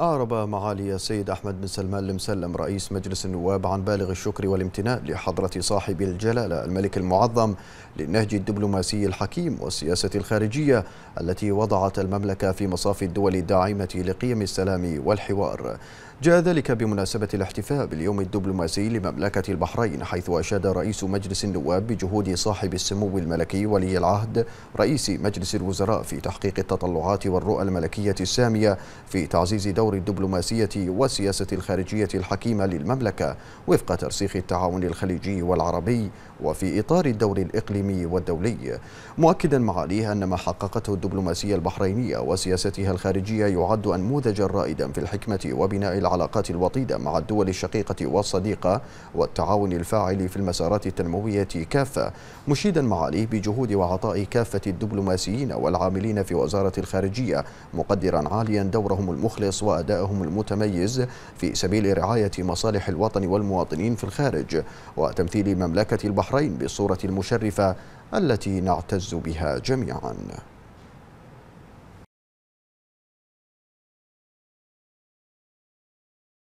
أعرب معالي السيد أحمد بن سلمان المسلم رئيس مجلس النواب عن بالغ الشكر والامتنان لحضرة صاحب الجلالة الملك المعظم للنهج الدبلوماسي الحكيم والسياسة الخارجية التي وضعت المملكة في مصاف الدول الداعمة لقيم السلام والحوار جاء ذلك بمناسبة الاحتفاء باليوم الدبلوماسي لمملكة البحرين حيث أشاد رئيس مجلس النواب بجهود صاحب السمو الملكي ولي العهد رئيس مجلس الوزراء في تحقيق التطلعات والرؤى الملكية السامية في تعزيز دولة الدور الدبلوماسية والسياسة الخارجية الحكيمة للمملكة وفق ترسيخ التعاون الخليجي والعربي وفي إطار الدور الإقليمي والدولي مؤكدا معاليه أن ما حققته الدبلوماسية البحرينية وسياستها الخارجية يعد أنموذجا رائدا في الحكمة وبناء العلاقات الوطيدة مع الدول الشقيقة والصديقة والتعاون الفاعل في المسارات التنموية كافة مشيدا معاليه بجهود وعطاء كافة الدبلوماسيين والعاملين في وزارة الخارجية مقدرا عاليا دورهم المخلص وأدائهم المتميز في سبيل رعاية مصالح الوطن والمواطنين في الخارج وتمثيل مملكة البحرين بالصورة المشرفة التي نعتز بها جميعاً